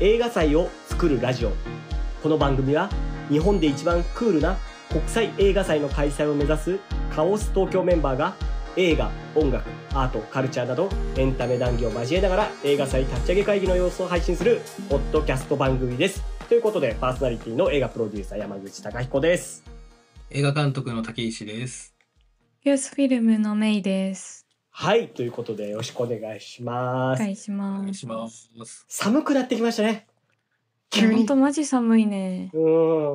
映画祭を作るラジオこの番組は日本で一番クールな国際映画祭の開催を目指すカオス東京メンバーが映画音楽アートカルチャーなどエンタメ談義を交えながら映画祭立ち上げ会議の様子を配信するポッドキャスト番組ですということでパーソナリティの映画プロデューサー山口孝彦です映画監督の竹石ですユースフィルムのメイですはい、ということでよろしくお願いします。お願いします。寒くなってきましたね。急に。本当マジ寒いね。う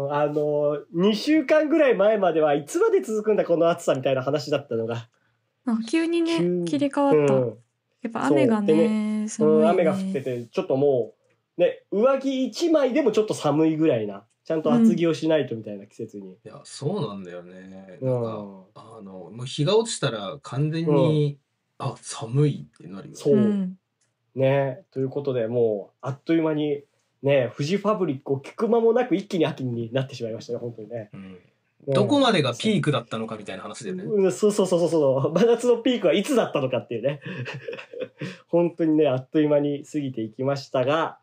ん、あの、2週間ぐらい前まではいつまで続くんだこの暑さみたいな話だったのが。あ急にね、切り替わった。うん、やっぱ雨がね、ねねうん、雨が降ってて、ちょっともう、ね、上着1枚でもちょっと寒いぐらいな。ちゃんと厚着をしないとみたいな季節に。うん、いや、そうなんだよね。なんか、うん、あの、もう日が落ちたら完全にあ寒いってなりますそう、うん、ねということでもうあっという間にねフジファブリックを聞く間もなく一気に秋になってしまいましたね本当にね。うんどこまでがピークだったのかみたいな話でよね。うん、そうそうそうそう。真夏のピークはいつだったのかっていうね。本当にね、あっという間に過ぎていきましたが、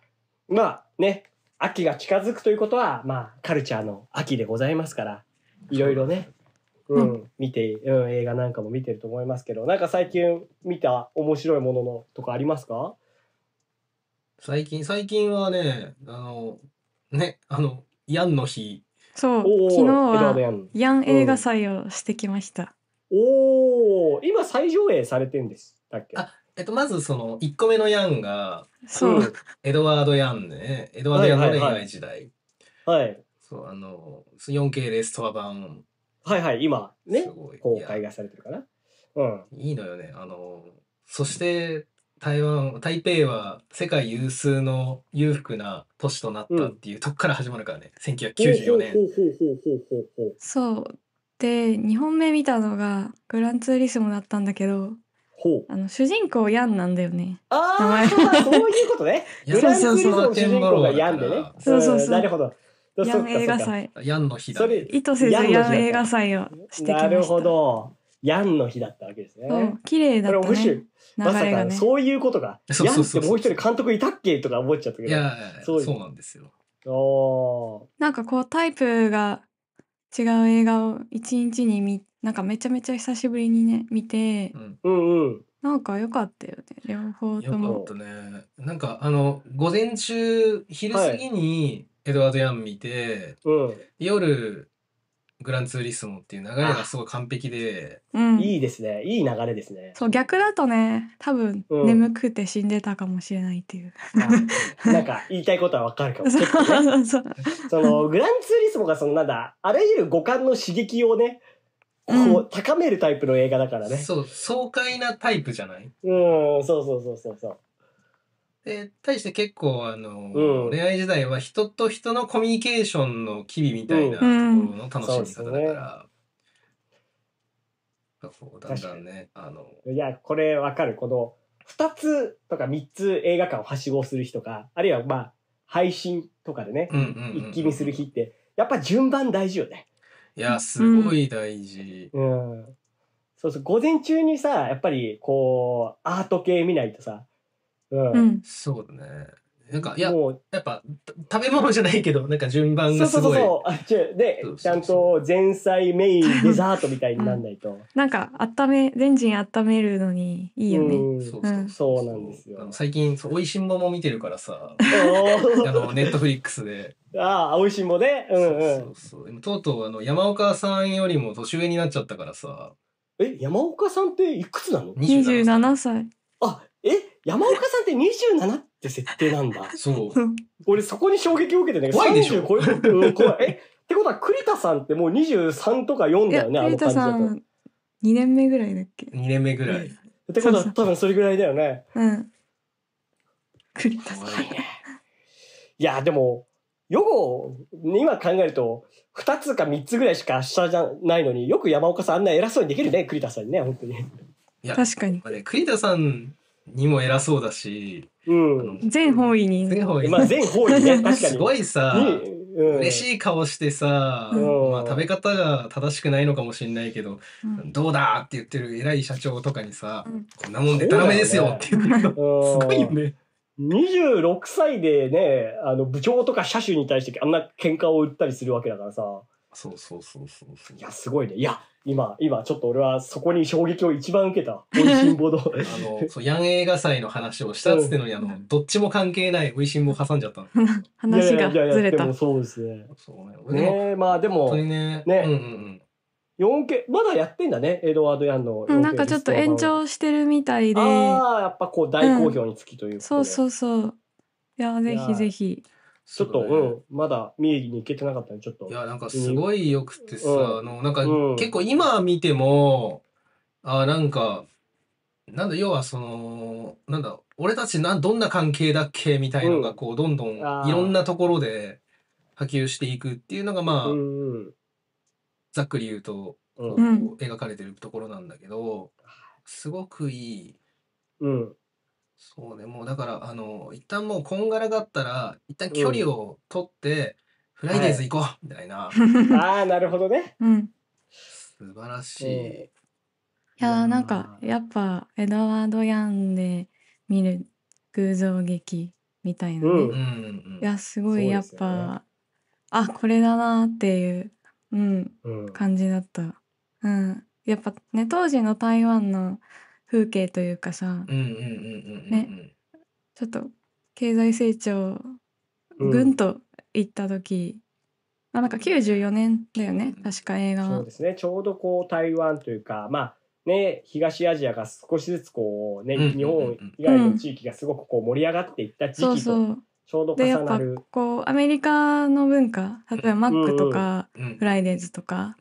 まあね、秋が近づくということは、まあ、カルチャーの秋でございますから、いろいろね、うん、見て、うん、映画なんかも見てると思いますけど、なんか最近見た面白いもののとかありますか最近、最近はね、あの、ね、あの、ヤンの日。そう、昨日はヤン映画祭をしてきました。うん、おお、今再上映されてんですだっけあえっと、まずその1個目のヤンが、そう。エドワード・ヤンね。エドワード・ヤンの恋愛時代。はい、はいはい、そう、あの、4K レストア版はいはい、今、ね公開がされてるかな。うん。いいのよね。あの、そして、台湾、台北は世界有数の裕福な都市となったっていうとこから始まるからね、うん、1994年。そう。で、2本目見たのがグランツーリスモだったんだけど、あの主人公ヤンなんだよね。ああ、そういうことね。グランツーリスモの主人公がヤンでね。そうそうそう。なるほど。ヤン映画祭。ヤンの日だ。それ意図せずヤン映画祭をしてなるほど。ヤンの日だったわけですね。綺麗だった、ね。面白い。まさか、そういうことが。ヤンってもう一人監督いたっけとか思っちゃったけど。そうそうなんですよ。おなんかこうタイプが違う映画を一日に見なんかめちゃめちゃ久しぶりにね見て、うん、うんなんか良かったよね両方とも。よかったね。なんかあの午前中昼過ぎに、エドワード・ヤン見て、うん。夜、グランツーリスモっていう流れがすごい完璧で、うん、いいですね。いい流れですね。そう逆だとね多分眠くて死んでたかもしれないっていう、あなんか言いたいことはわかるかも。そうねそうそのグランツーリスモがそのなんだ、あらゆる五感の刺激をね、こう高めるタイプの映画だからね。そう、爽快なタイプじゃないうん、そうそうそうそうそう。で、対して結構、あの、うん恋愛時代は人と人のコミュニケーションの機微みたいなところの楽しみ方だから、うだんだんね、あの、いや、これわかる。この、二つとか三つ映画館をはしごする日とか、あるいはまあ、配信とかでね、一気見する日って、やっぱ順番大事よね。いや、すごい大事。うん。そうそう、午前中にさ、やっぱりこう、アート系見ないとさ、うん、そうだねなんかいややっぱ食べ物じゃないけどなんか順番がすごいそうそうそうでちゃんと前菜メインデザートみたいになんないと、うん、なんか温め全っ温めるのにいいよね、うん、そうそうそうなんですよ最近「おいしんぼ」も見てるからさあのネットフリックスで。ああ、美味しいもね。うんうん。そうそうとうとう、あの、山岡さんよりも年上になっちゃったからさ。え、山岡さんっていくつなの ?27 歳。あ、え山岡さんって27って設定なんだ。そう。俺そこに衝撃を受けてね。怖いでしょえってことは栗田さんってもう23とか4だよね、あの感じだと。ん2年目ぐらいだっけ2年目ぐらい。ってことは多分それぐらいだよね。うん栗田さんいや、でも、予後、今考えると、2つか3つぐらいしか下じゃないのによく山岡さんあんな偉そうにできるね、栗田さんにね、本当に。確かにあ栗田さんにも偉そうだし、うん、全方位に全方位、まあ、全方位ね 確かにすごいさ、うん、嬉しい顔してさ、うん、まあ、食べ方が正しくないのかもしれないけど、うん、どうだって言ってる偉い社長とかにさ、こんなもんでたらめですよって言ってね、すごいよね。26歳でね、あの部長とか車種に対してあんな喧嘩を売ったりするわけだからさ。そうそうそうそうそう。いや、すごいね。いや、今、今、ちょっと俺はそこに衝撃を一番受けた。美しんぼあの、そう、ヤン映画祭の話をしたっつってのに、あの、どっちも関係ないおいしんぼ挟んじゃったの。話がずれた。もそうですね。そうね。ねまあでも、本当にね。ね。うんうん 4K、まだやってんだね、エドワード・ヤンの、うん。なんかちょっと延長してるみたいで。ああ、やっぱこう大好評につきという、うん、そうそうそう。いや、ぜひぜひ。ちょっと、うね、うん、まだ三重に行けてなかったね、ちょっと。いや、なんかすごい良くてさ、うん、あの、なんか、うん、結構今見ても、あなんか、なんだ、要はその、なんだ、俺たちなどんな関係だっけみたいのが、こう、どんどんいろんなところで波及していくっていうのが、まあ、ざっくり言うと、うん、描かれてるところなんだけど、すごくいい。うん。そうね、もうだから、あの、一旦もうこんがらがったら、一旦距離を取って、フライデーズ行こう、みたいな。ああ、なるほどね。うん。素晴らしい。えー、いやなんかやっぱエドワード・ヤンで見る偶像劇みたいなね、うん、いやすごいやっぱ、ね、あこれだなっていう、うん、うん、感じだった、うん、やっぱね当時の台湾の風景というかさねちょっと経済成長ぐんといった時、うん、なんか94年だよね確か映画は。そうですねちょうどこう台湾というかまあね、東アジアが少しずつこう、ね、日本以外の地域がすごくこう盛り上がっていった時期とちょうどやっぱこうアメリカの文化例えばマックとかフライデーズとか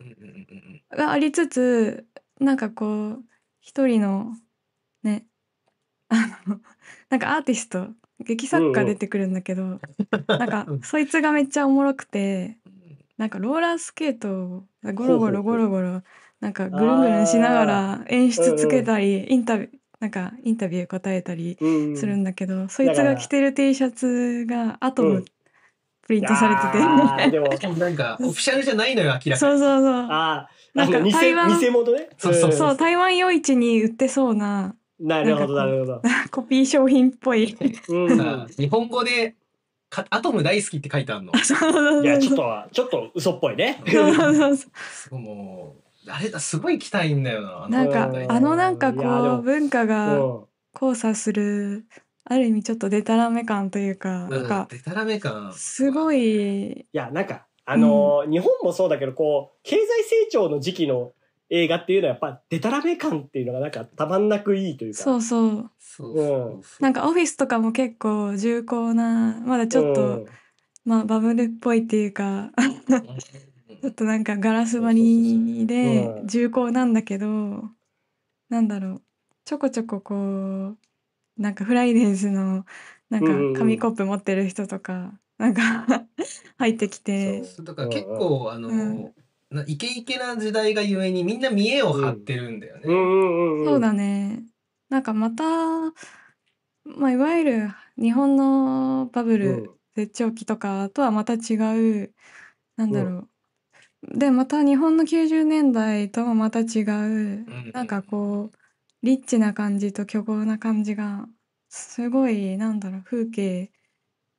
がありつつなんかこう一人のねあの なんかアーティスト劇作家出てくるんだけど、う んなんかそいつがめっちゃおもろくてなんかローラースケートをゴロゴロゴロゴロなんかぐるぐるしながら演出つけたり、うんうん、インタビューなんかインタビュー答えたりするんだけど、うん、そいつが着てる T シャツがアトムっプリントされてて。でも、なんか、オフィシャルじゃないのよ、明らかに。そうそうそう。あなんか偽、偽物ね。そうそうそう。台湾夜市に売ってそうな。なるほど、なるほど。コピー商品っぽい。うん、日本語で、かアトム大好きって書いてあるの。そそうういや、ちょっと、ちょっと嘘っぽいね。そうそうそう。もう、あれだ、すごい期待んだよな。なんか、あのなんかこう、文化が交差する。ある意味ちょっとデタラメ感というか、なんか、デタラメ感。すごい。いや、なんか、あのーうん、日本もそうだけど、こう、経済成長の時期の映画っていうのはやっぱデタラメ感っていうのがなんかたまんなくいいというか。そうそう。そうそう、うん、なんかオフィスとかも結構重厚な、まだちょっと、うん、まあバブルっぽいっていうか、ちょっとなんかガラス張りで重厚なんだけど、なんだろう。ちょこちょここう、なんかフライデーズのなんか紙コップ持ってる人とか、なんか 入ってきて。そうだか結構あの、うんイケイケな時代がゆえにみんな見栄を張ってるんだよね。そうだね。なんかまた、まあ、いわゆる日本のバブル絶頂期とかとはまた違う、なんだろう。で、また日本の90年代ともまた違う、なんかこう、リッチな感じと虚構な感じがすごいなんだろう、風景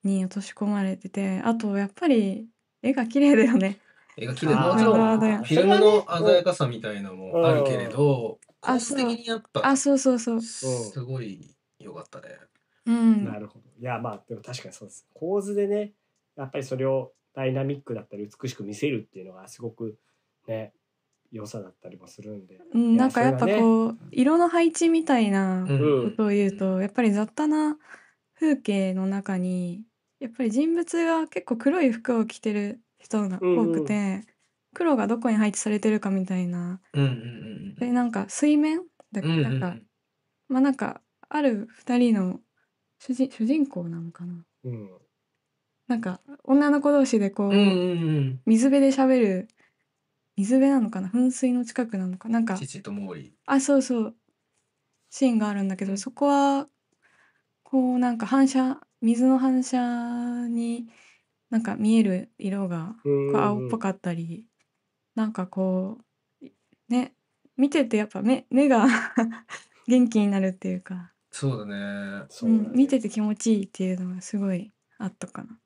に落とし込まれてて、あとやっぱり絵が綺麗だよね。絵が綺麗、もちろんフだよィルムの鮮やかさみたいなのもあるけれど、コあ的にやっぱあ、そうそうそう。すごい良かったね。うなるほど。いやまあでも確かにそうです。構図でねやっぱりそれをダイナミックだったり美しく見せるっていうのがすごくね良さだったりもするんで、うん、なんかやっぱこう、ね、色の配置みたいなことを言うと、うん、やっぱり雑多な風景の中にやっぱり人物が結構黒い服を着てる人が多くて、うんうん、黒がどこに配置されてるかみたいな、うんうん、でなんか水面だなんか、うんうん、まあなんかある2人の主人主人公なのかな、うん、なんか女の子同士でこう、うんうんうん、水辺で喋る水辺なのかな噴水の近くなのかなんか父と毛利あそうそうシーンがあるんだけどそこはこうなんか反射水の反射になんか見える色が青っぽかったりなんかこうね見ててやっぱ目目が 元気になるっていうかそうだねそう、ねん、見てて気持ちいいっていうのがすごいあったかな。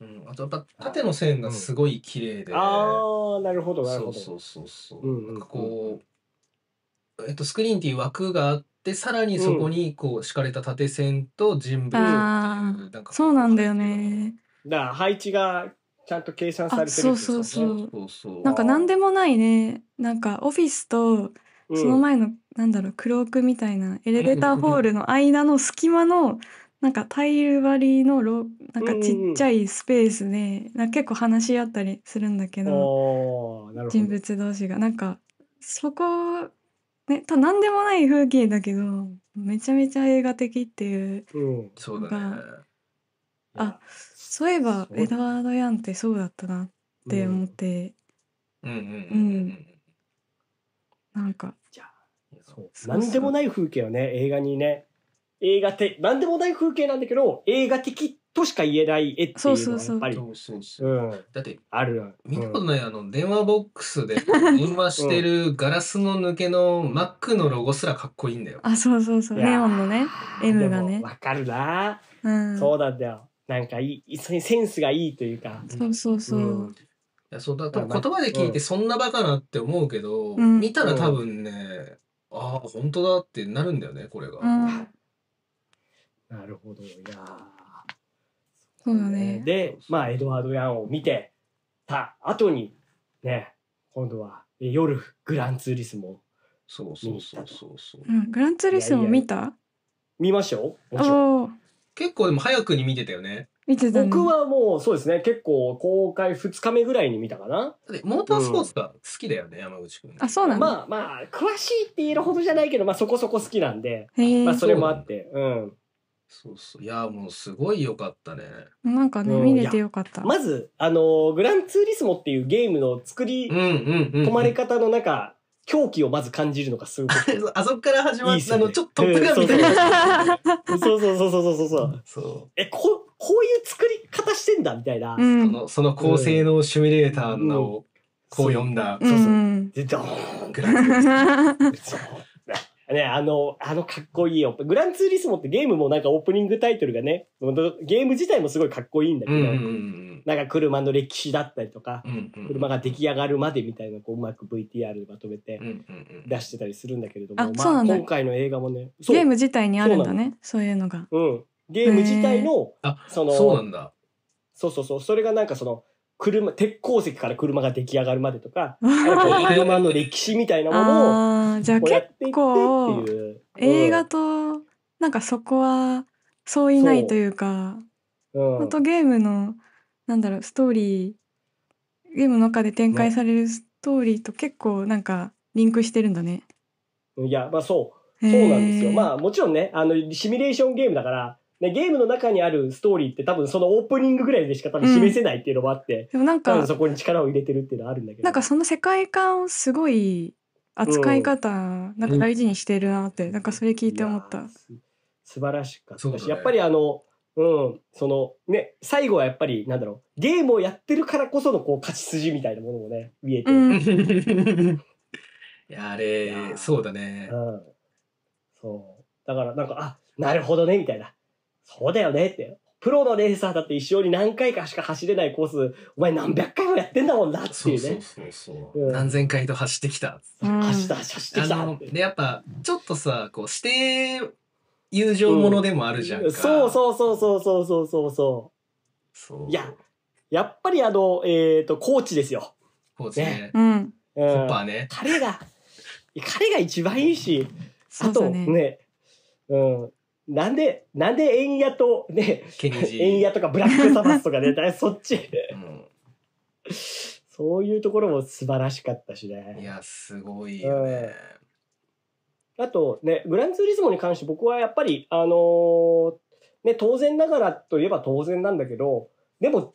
うん、あとやっぱ縦の線がすごい綺麗で、うん、ああなるほどなるほどそうそうそうそう,、うんうん、なんかこう、えっと、スクリーンっていう枠があってさらにそこにこう敷かれた縦線と人物っていう、うん、なんかそうなんだよねだから配置がちゃんと計算されてるてそうそうそうそうそうなんか何でもないねなんかオフィスとその前の、うん、なんだろうクロークみたいなエレベーターホールの間の隙間のなんかタイル張りのろなんかちっちゃいスペースで、なん結構話し合ったりするんだけど人物同士がなんかそこねた何でもない風景だけどめちゃめちゃ映画的っていううん。そうだね。あそういえばエドワード・ヤンってそうだったなって思ってうんうんうんうんなんかじゃそう。そう何でもない風景をね、映画にね、映画って何でもない風景なんだけど、映画的としか言えない絵っていうのはやっぱり。そうそうそううん、だって、ある。見たことない、あの、電話ボックスで電話してるガラスの抜けのマックのロゴすらかっこいいんだよ。あ、そうそうそう。ネオンのね、M がね。わかるな、うん、そうなんだよ。なんかいい、そセンスがいいというか。そうそうそう。うんいやそうだ言葉で聞いてそんなバカなって思うけど、うん、見たら多分ね、うん、ああ本当だってなるんだよねこれが、うん、なるほどいやそうだねでまあエドワード・ヤンを見てた後にね今度は夜グランツーリスモそうそうそうそうう、ん、グランツーリスモ見た見ましょう結構でも早くに見てたよね見てた、ね、僕はもうそうですね結構公開2日目ぐらいに見たかなモータースポーツが好きだよね、うん、山口君あそうなんまあまあ詳しいって言えるほどじゃないけど、まあ、そこそこ好きなんで、まあ、それもあってうんそうそう。いや、もうすごい良かったね。なんかね、うん見れてよかった。まず、あのーグランツーリスモっていうゲームの作りうんうん込まれ方の中、狂気をまず感じるのがすごく あそこから始まった、あの、ちょっとトップガンみたいな。そうそうそうそうそうそうそう。そう。え、こ、こういう作り方してんだみたいな。うその、その高性能シミュレーターのをこう読んだ。うそうそうん。そうそうグランツーリスモそうね、あの、あのかっこいいよ。グランツーリスモってゲームもなんかオープニングタイトルがね、ゲーム自体もすごいかっこいいんだけど、うんうんうん、なんか車の歴史だったりとか、うんうん、車が出来上がるまでみたいなこううまく VTR でまとめて出してたりするんだけれども、うんうんうんまあ、今回の映画もね、ゲーム自体にあるんだね、そういうのが。うん。ゲーム自体の、その、そうなんだ。そうそうそう、それがなんかその、車、鉄鉱石から車が出来上がるまでとか、車の歴史みたいなものを、じゃあ結構、映画と、なんかそこは、そういないというか、うん、とゲームの、なんだろう、ストーリー、ゲームの中で展開されるストーリーと結構なんかリンクしてるんだね。いや、まあそう。そうなんですよ。まあもちろんね、あの、シミュレーションゲームだから、で、ゲームの中にあるストーリーって多分そのオープニングぐらいでしか多分示せないっていうのもあって、うん、でもなんか、そこに力を入れてるっていうのはあるんだけど。なんかその世界観をすごい扱い方、うん、なんか大事にしてるなって、うん、なんかそれ聞いて思った。素晴らしかったし、ね、やっぱりあの、うん、そのね、最後はやっぱりなんだろう、ゲームをやってるからこそのこう勝ち筋みたいなものもね、見えて。うん、いや、あれ、そうだね。うん。そう。だからなんか、あ、なるほどね、みたいな。そうだよねって。プロのレーサーだって一生に何回かしか走れないコース、お前何百回もやってんだもんなっていうね。そうそうそううん、何千回と走ってきた。走った、走ってきた。で、やっぱ、ちょっとさ、こう、指定友情ものでもあるじゃん、うん、そうそうそうそうそうそうそうそう。いや、やっぱりあの、えっ、ー、と、コーチですよ。コーチね。ねうん。コッパーね。彼が、彼が一番いいし、あとねうん、なんで、なんで円谷とね、円谷とかブラックサバスとかね、そっち、うん、そういうところも素晴らしかったしね。いや、すごいよね。うん、あとね、グランツーリスモに関して僕はやっぱり、あのー、ね、当然ながらといえば当然なんだけど、でも、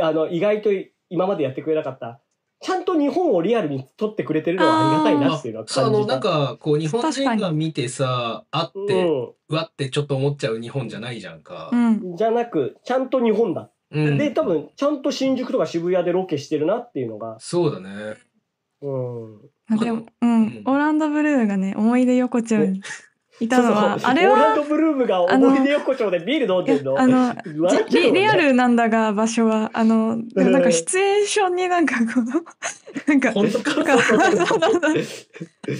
あの、意外と今までやってくれなかったちゃんと日本をリアルに撮ってくれてるのはありがたいなっていうのは感じた。あの、なんか、こう、日本人が見てさ、あって、うん、わってちょっと思っちゃう日本じゃないじゃんか。うん、じゃなく、ちゃんと日本だ。うん、で、多分、ちゃんと新宿とか渋谷でロケしてるなっていうのが。そうだね。うん。でも、うん、オランダブルーがね、思い出横丁にいたのは、あれは。オーランドブルームが思い出横丁でビール飲んでんのあの、リリアルなんだが場所は、あの、なんかシチュエーションになんかこの、なんか、か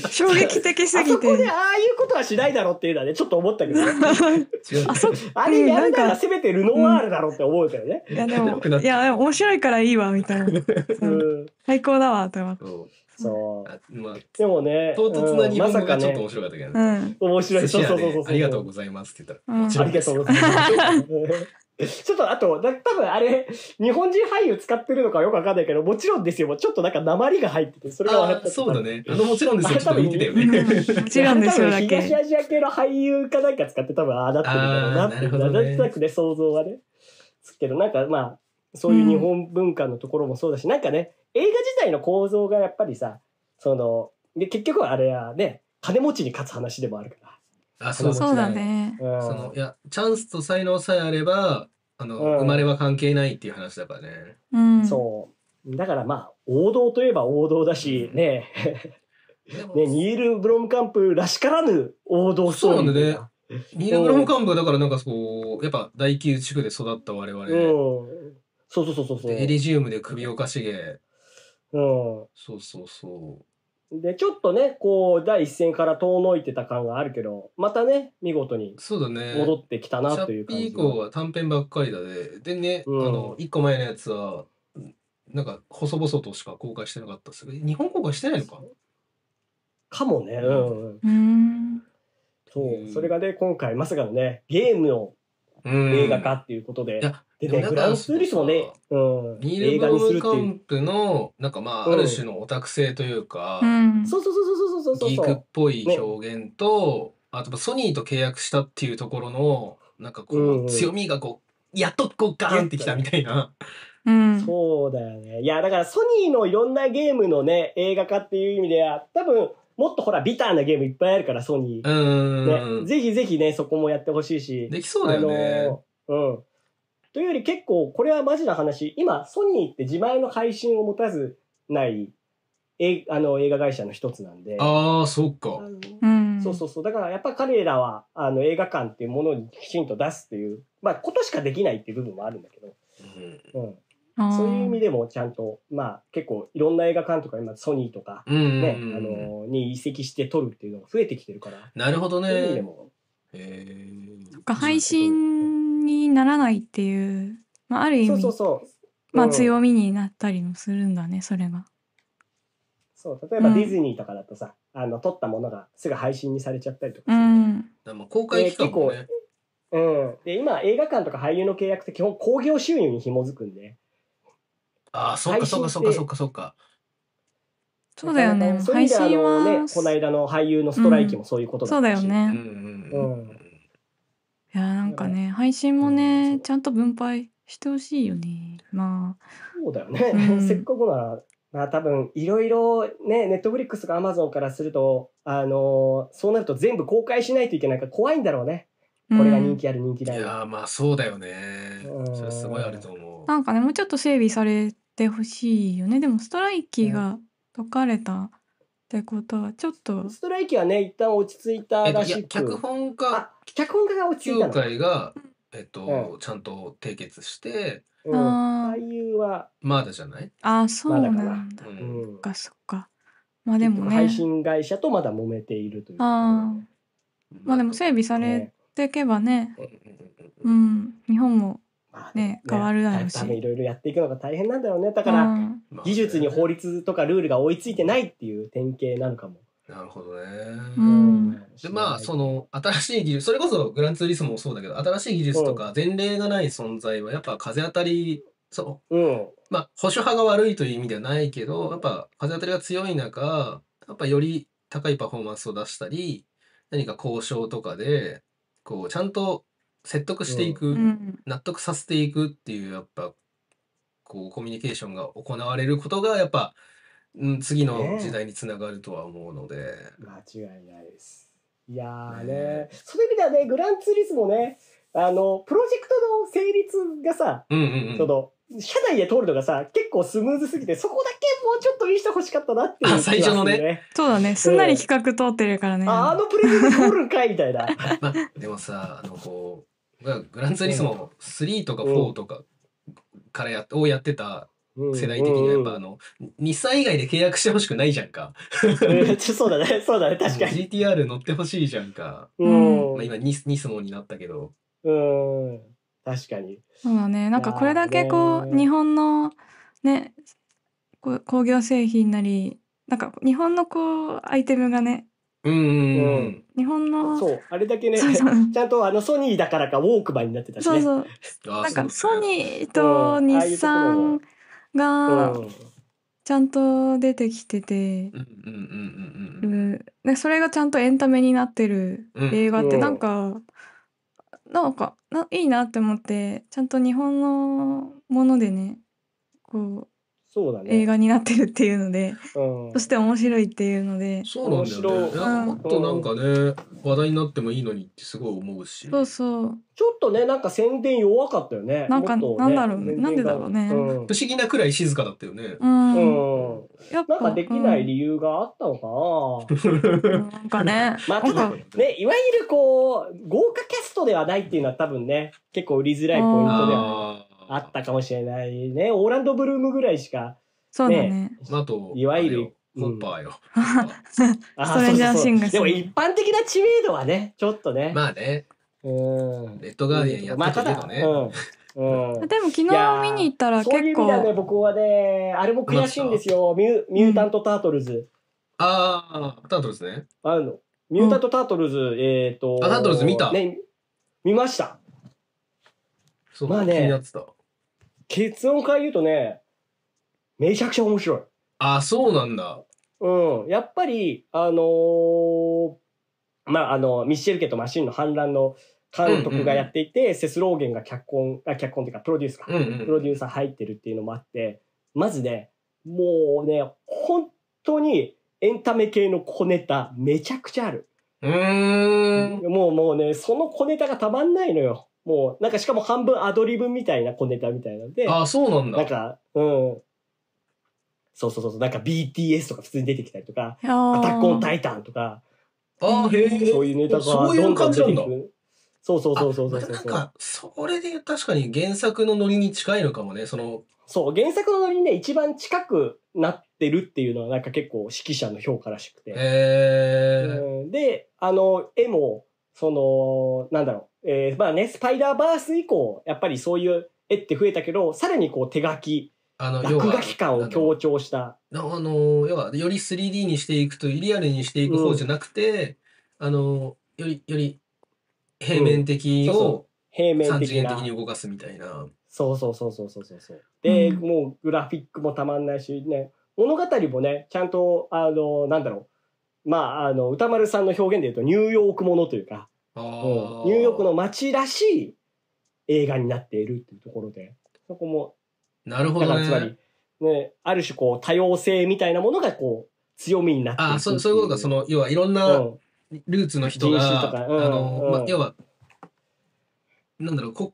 衝撃的すぎて。あそこでああいうことはしないだろうっていうのはね、ちょっと思ったけど、あそあれやるならせめてルノワールだろうって思うけどね。いやでも、い や面白いからいいわ、みたいな。最高だわ、と思って。そう。まあ、でもね、唐突な日本語がちょっと面白かったけどね。面白い。そうそうそうありがとうございますって言ったら、もちろん。ありがとうございます。ちょっとあと、多分あれ、日本人俳優使ってるのかよくわかんないけど、もちろんですよ。ちょっとなんか鉛が入ってて、それがった。そうだね。あの、もちろんですよ。ちょっと言ってたよね。もちろんですよ。東アジア系の俳優かなんか使って多分ああなってるだろうなって、なんとなくね、想像はね。つけど、なんかまあ、そういう日本文化のところもそうだし、なんかね、映画自体の構造がやっぱりさ、その、で結局はあれはね、金持ちに勝つ話でもあるから。あそうそうだね、うん、そのいやチャンスと才能さえあればあの、うん、生まれは関係ないっていう話だからね、うん、そうだからまあ王道といえば王道だし、うね ねニール・ブロムカンプらしからぬ王道そうなんでねニール・ブロムカンプだからなんかそうやっぱ大宮地区で育った我々、うん、そうそうそうそうエリジウムで首をかしげうん。そうそうそう。で、ちょっとね、こう、第一線から遠のいてた感があるけど、またね、見事にそうだね。戻ってきたなというッピー以降は。短編ばっかりだで、でね、うんあの、一個前のやつは、なんか、細々としか公開してなかったっす。日本公開してないのかかもね。うんうん。うん。そうそれがね、今回まさかのね、ゲームの映画化っていうことで。いや、でね、グランスリスもね、うん、ニール・バムカンプの、なんかまあ、ある種のオタク性というか、そうそうそうそうそうそう。ギークっぽい表現と、あとソニーと契約したっていうところの、なんかこう、強みがこう、やっとこうガーンってきたみたいな。うん、そうだよね。いや、だからソニーのいろんなゲームのね、映画化っていう意味では、多分、もっとほら、ビターなゲームいっぱいあるから、ソニー。うん、ね。ぜひぜひね、そこもやってほしいし。できそうだよね。あのー、うん。というより結構これはマジな話今ソニーって自前の配信を持たずないえあの映画会社の一つなんでああそっか、うん、そうそうそうだからやっぱ彼らはあの映画館っていうものをきちんと出すっていうまあことしかできないっていう部分もあるんだけど、うん、うんそういう意味でもちゃんと、まあ、結構いろんな映画館とか今ソニーとかね、うんうん、あのに移籍して撮るっていうのが増えてきてるからなるほどね。そういう意味でも、え配信にならないっていう、まあ、ある意味まあ、強みになったりもするんだねそれが。そう例えばディズニーとかだとさ、うん、あの撮ったものがすぐ配信にされちゃったりとかする、うん、でね、うん、今映画館とか俳優の契約って基本興行収入に紐づくんでああそっかそっかそっかそっかそっかそうだよね配信はねこの間の俳優のストライキもそういうことだし、うん、そうだよね、うんなんかね配信もね、うん、ちゃんと分配してほしいよねまあそうだよね、うん、せっかくならまあ多分いろいろねネットフリックスかアマゾンからするとあのー、そうなると全部公開しないといけないから怖いんだろうねこれが人気ある人気だよ、うん、いやまあそうだよね、それすごいあると思うなんかねもうちょっと整備されてほしいよねでもストライキが解かれたってことはちょっとストライキはね一旦落ち着いたらしく、えっと、脚本家脚本家が落ち着いたの協会が、えっと、うん、ちゃんと締結して、うん、あ俳優はまだじゃないあそうなんだ、ま、うん、そっかそっかまあでもね配信会社とまだ揉めているというあまあでも整備されていけばね、うん、日本もね、変わるだろうし。いろいろやっていくのが大変なんだろうね。だから、うん技術に法律とかルールが追いついてないっていう典型なのかも。なるほどね。うんでまあその新しい技術それこそグランツーリスモもそうだけど新しい技術とか前例がない存在はやっぱ風当たりそう、うん、まあ保守派が悪いという意味ではないけどやっぱ風当たりが強い中やっぱより高いパフォーマンスを出したり何か交渉とかでこうちゃんと説得していく、うん、納得させていくっていうやっぱこうコミュニケーションが行われることがやっぱ、うん、次の時代につながるとは思うので、ね、間違いないですいやーね、そういう意味ではねグランツーリスもねあのプロジェクトの成立がさ、うんうんうん、その社内で通るのがさ結構スムーズすぎてそこだけもうちょっと見せてほしかったなっていう、ね、最初のねそうだねすんなり企画通ってるからね、うん、あのプレゼント通るかいみたいな、まあ、でもさあのこうグランツーリスモ3とか4とかからやをやってた世代的にはやっぱあの、日産以外で契約してほしくないじゃんかそうだね、そうだね、確かに。GTR 乗ってほしいじゃんか。うん。まあ、今ニス、ニスモになったけど。うん。確かに。そうだね。なんかこれだけこう、日本のね、工業製品なり、なんか日本のこう、アイテムがね、うんうん日本のそうあれだけねそうそうちゃんとあのソニーだからかウォークマンになってたしねそうそうなんかソニーと日産がちゃんと出てきててそれがちゃんとエンタメになってる映画ってなんか、なんかないいなって思ってちゃんと日本のものでねこうそうだね。映画になってるっていうので、うん、そして面白いっていうのでそうなんだよね、もっとなんかね、うん、話題になってもいいのにってすごい思うしそうそうちょっとねなんか宣伝弱かったよねなんか、ね、なんだろう、ね、なんでだろうね、不思議なくらい静かだったよねうん、やっぱなんかできない理由があったのかな、なんかねまあ、たねいわゆるこう豪華キャストではないっていうのは多分ね結構売りづらいポイントではあったかもしれないね。オーランド・ブルームぐらいしか、そうだね。あと、いわゆる、ホッパーよ。ストレンジャーシングス。でも一般的な知名度はね、ちょっとね。まあね。レッドガーディアンやってたけどね。うん、でも昨日見に行ったら結構そういう意味だね僕はねあれも悔しいんですよミュミュータント・タートルズ、ああタートルズねあのミュータント・タートルズ、えっ、とあタートルズ見た、ね、見ましたそうまあね気になってた。結論から言うとね、めちゃくちゃ面白い。あ、そうなんだ。うん。やっぱり、あのーまあ、あの、ミッシェル家とマシンの反乱の監督がやっていて、セスローゲンが脚本、あ、脚本というかプロデュースか、うんうんプロデューサー入ってるっていうのもあって、まずね、もうね、本当にエンタメ系の小ネタめちゃくちゃある。うん。もうもうね、その小ネタがたまんないのよ。もう、なんかしかも半分アドリブみたいな小ネタみたいなんで、ああ、そうなんだ。なんか、うん。そうそうそう、なんか BTS とか普通に出てきたりとか、アタックオンタイタンとか、ああ、へえ。そういうネタがどんどん出てくる。そうそうそうそうそうそう。なんか、それで確かに原作のノリに近いのかもね、その。そう、原作のノリにね、一番近くなってるっていうのはなんか結構指揮者の評価らしくて。へえ、うん。で、あの、絵も、その、なんだろう。えー、まあね、スパイダーバース以降、やっぱりそういう絵って増えたけど、さらにこう手書き、あの落書き感を強調した。あの要はより 3D にしていくとリアルにしていく方じゃなくて、うん、あのよりより平面的を平面的に動かすみたいな。そうそうそうそうそうそうそうで、うん、もうグラフィックもたまんないしね物語もねちゃんとあのなんだろうまああの歌丸さんの表現で言うとニューヨークものというかうニューヨークの街らしい映画になっているっていうところで、そこも、なるほど、ね、だからつまり、ね、ある種こう多様性みたいなものがこう強みになっていくあそそういうことか、その、要はいろんなルーツの人が、あの、まあ、要は、なんだろう、こ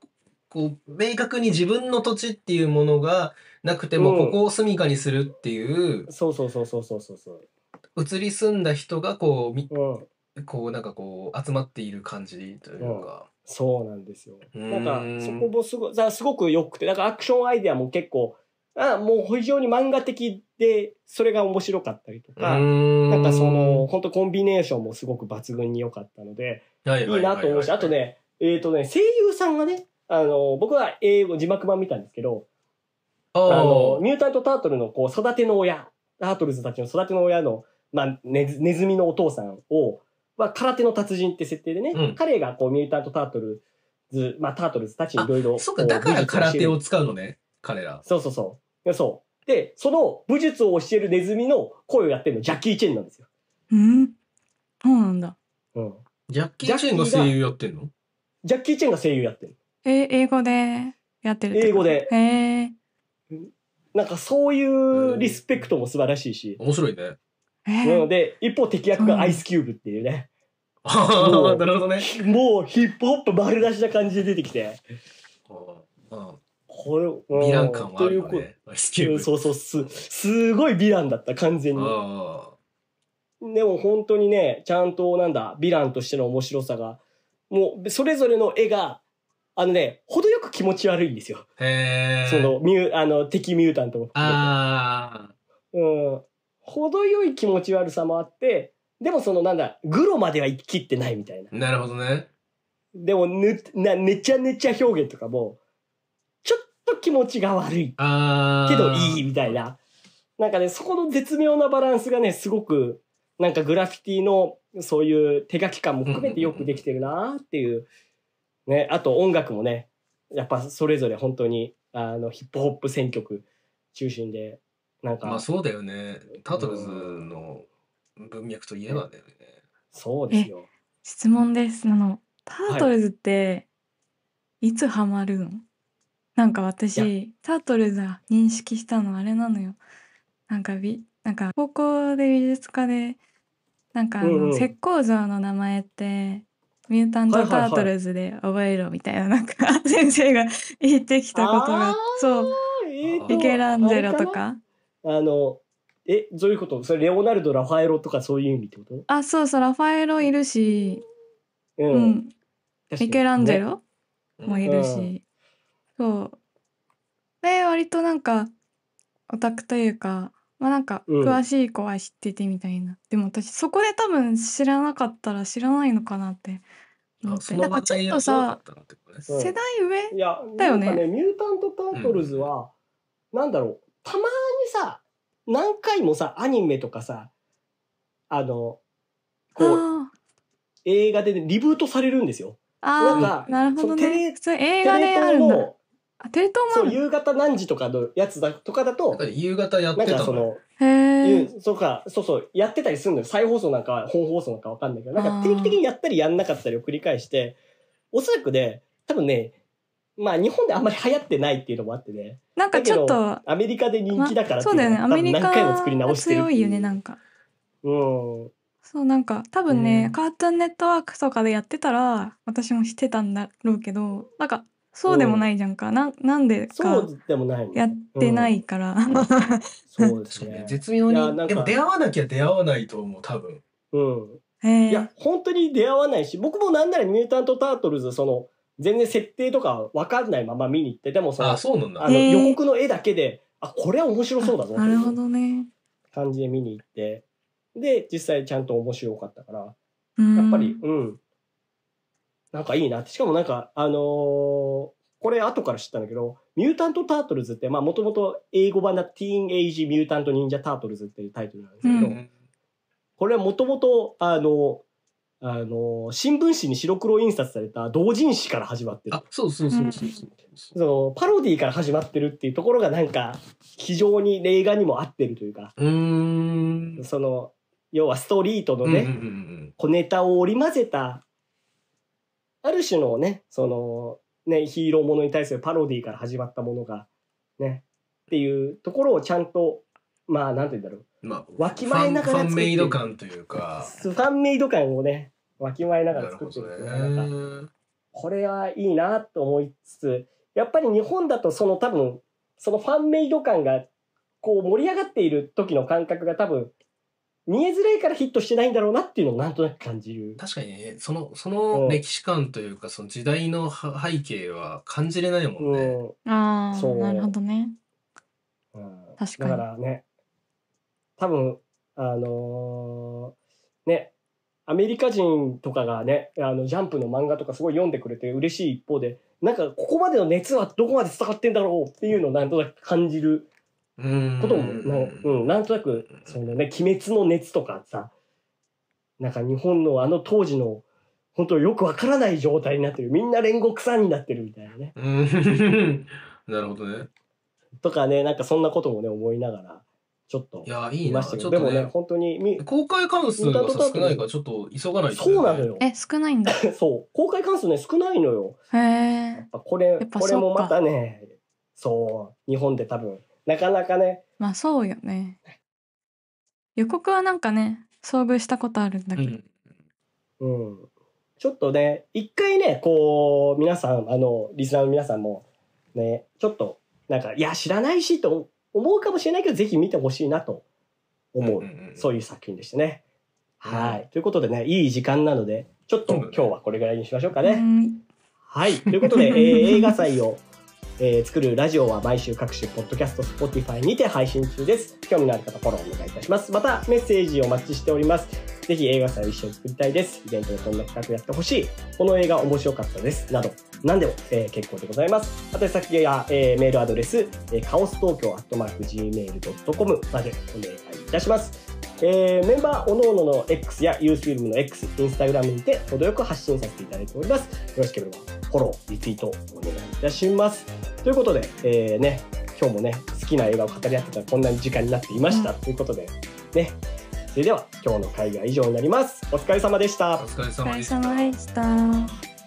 こう明確に自分の土地っていうものがなくても、ここを住みかにするっていう、そうそうそうそうそうそうそう移り住んだ人がこううん、こうなんかこう集まっている感じというか、そうなんですよなんかそこもすごすごくよくてなんかアクションアイデアも結構あもう非常に漫画的でそれが面白かったりとかなんかその本当コンビネーションもすごく抜群に良かったので、いい、なと思うしあとねえっ、ー、とね声優さんがねあの僕は英語字幕版見たんですけどあのミュータント・タートルのこう育ての親タートルズたちの育ての親の、まあ、ネズミのお父さんをまあ、空手の達人って設定でね、うん彼がこうミュータント・タートルズ、まあ、タートルズたちにいろいろ。そうか、だから空手。を使うのね、彼ら。そうそうそう。そう。で、その武術を教えるネズミの声をやってるのジャッキー・チェンなんですよ。うん。そうなんだ。うん。ジャッキー・チェンが声優やってんのジャッキー・チェンが声優やってる。え英語でやってるって英語で。へえ。なんかそういうリスペクトも素晴らしいし、面白いね。なので、一方敵役がアイスキューブっていうね。もうなるほどね。もうヒップホップ丸出しな感じで出てきて。これ、ヴィラン感はあるね。アイスキューブ。そうそう、す、すごいヴィランだった、完全に。でも本当にね、ちゃんとなんだ、ヴィランとしての面白さが、もうそれぞれの絵が、あのね、程よく気持ち悪いんですよ。へその、ミュあの、敵ミュータントもああ。うん。程よい気持ち悪さもあって、でもそのなんだ、グロまでは行ききってないみたいな。なるほどね。でもぬ、な、ねちゃねちゃ表現とかも、ちょっと気持ちが悪い。けどいいみたいな。なんかね、そこの絶妙なバランスがね、すごく、なんかグラフィティのそういう手書き感も含めてよくできてるなっていう。ね、あと音楽もね、やっぱそれぞれ本当に、あの、ヒップホップ選曲中心で、なんまあそうだよね。タートルズの文脈といえばだよね。そうですよ。質問です。あの、タートルズって、いつハマるのなんか私、タートルズが認識したのあれなのよ。なんか美なんか高校で美術科で、なんかあの、石膏像の名前って、ミュータント・タートルズで覚えろみたいな、なんか 先生が言ってきたことがそう、あミケランジェロとか、あのえどういうことそれレオナルドラファエロとかそういう意味ってことあそうそうラファエロいるし、うん、うん、ミケランジェロ、もいるし、うん、そうで割となんかオタクというかまあなんか詳しい子は知っててみたいな、うん、でも私そこで多分知らなかったら知らないのかなってなんかちょっとさ、世代上だよねねミュータント・タートルズは、なんだろうたまにさ、何回もさ、アニメとかさ、あの、こう、映画で、ね、リブートされるんですよ。なんか、なるほど、ね、そテレ映画であるんあテレ東も夕方何時とかのやつだとかだと、夕方やってたなんかその、へそうか、そうそう、やってたりするのよ。再放送なんか、本放送なんかわかんないけど、なんか定期的にやったりやんなかったりを繰り返して、おそらくね、多分ね、まあ日本であんまり流行ってないっていうのもあってね。なんかちょっと。アメリカで人気だからっていう、まそうだよね。アメリカ何回も作り直してる強いよね、なんか。うん。そうなんか多分ね、うん、カートゥーンネットワークとかでやってたら私も知ってたんだろうけどなんかそうでもないじゃんか、うん、ななんでかやってないから、うん、そうですね絶妙にでも出会わなきゃ出会わないと思う多分うん、えー、いや本当に出会わないし僕もなんなら「ミュータント・タートルズ」その全然設定とか分かんないまま見に行って、でもその、あそうなんだあの予告の絵だけで、あ、これは面白そうだぞなるほどね。感じで見に行って、で、実際ちゃんと面白かったから、やっぱり、うん。なんかいいなって。しかもなんか、あのー、これ後から知ったんだけど、ミュータント・タートルズって、まあもともと英語版だティーン・エイジ・ミュータント・忍者・タートルズっていうタイトルなんですけど、うん、これはもともと、あの、あの、新聞紙に白黒印刷された同人誌から始まってる。あ、そうそうそうそうそう、その、パロディーから始まってるっていうところがなんか、非常に映画にも合ってるというか、うんその、要はストリートのね、小ネタを織り交ぜた、ある種のね、その、ね、ヒーローものに対するパロディーから始まったものが、ね、っていうところをちゃんと、まあ、なんて言うんだろう、まあ、わきまえながら作ってファンメイド感というかファンメイド感をねわきまえながら作ってるんですねこれはいいなと思いつつやっぱり日本だとその多分そのファンメイド感がこう盛り上がっている時の感覚が多分見えづらいからヒットしてないんだろうなっていうのをなんとなく感じる確かにねそのその歴史観というかその時代の背景は感じれないもんね、うん、ああなるほどね、うん、確かにだからね多分、あのー、ね、アメリカ人とかがね、あの、ジャンプの漫画とかすごい読んでくれて嬉しい一方で、なんか、ここまでの熱はどこまで伝わってんだろうっていうのをなんとなく感じることも、なんうん、なんとなく、そのね、鬼滅の熱とかさ、なんか日本のあの当時の、本当よくわからない状態になってる。みんな煉獄さんになってるみたいなね。なるほどね。とかね、なんかそんなこともね、思いながら、ちょっといや、いいなちょど、っでともね本当にみ、公開関数が少ないからちょっと急がないとそうなのよ。え、少ないんだ。そう、公開関数ね、少ないのよ。へえ。やっぱこれ、これもまたね、そう、日本で多分、なかなかね、まあそうよね。予告はなんかね、遭遇したことあるんだけど。うん。ちょっとね、一回ね、こう、皆さん、あの、リスナーの皆さんも、ね、ちょっと、なんか、いや、知らないしと思うかもしれないけど、ぜひ見てほしいなと思う、そういう作品でしたね。はい。ということでね、いい時間なので、ちょっと今日はこれぐらいにしましょうかね。はい。ということで、えー、映画祭を、えー、作るラジオは毎週各種、ポッドキャスト、スポティファイにて配信中です。興味のある方、フォローお願いいたします。また、メッセージをお待ちしております。ぜひ映画祭を一緒に作りたいです。イベントでこんな企画やってほしい。この映画面白かったです。など、何でも、えー、結構でございます。あ宛先や、えー、メールアドレス、えー、カオス東京アットマーク Gmail.com までお願いいたします。えー、メンバーおのおのの X や YouTube の X、Instagram にて程よく発信させていただいております。よろしければフォロー、リツイートお願いいたします。ということで、えー、ね、今日もね、好きな映画を語り合ってたらこんなに時間になっていました。うん、ということで、ね、それでは今日の会議は以上になります。お疲れ様でした。お疲れ様でした。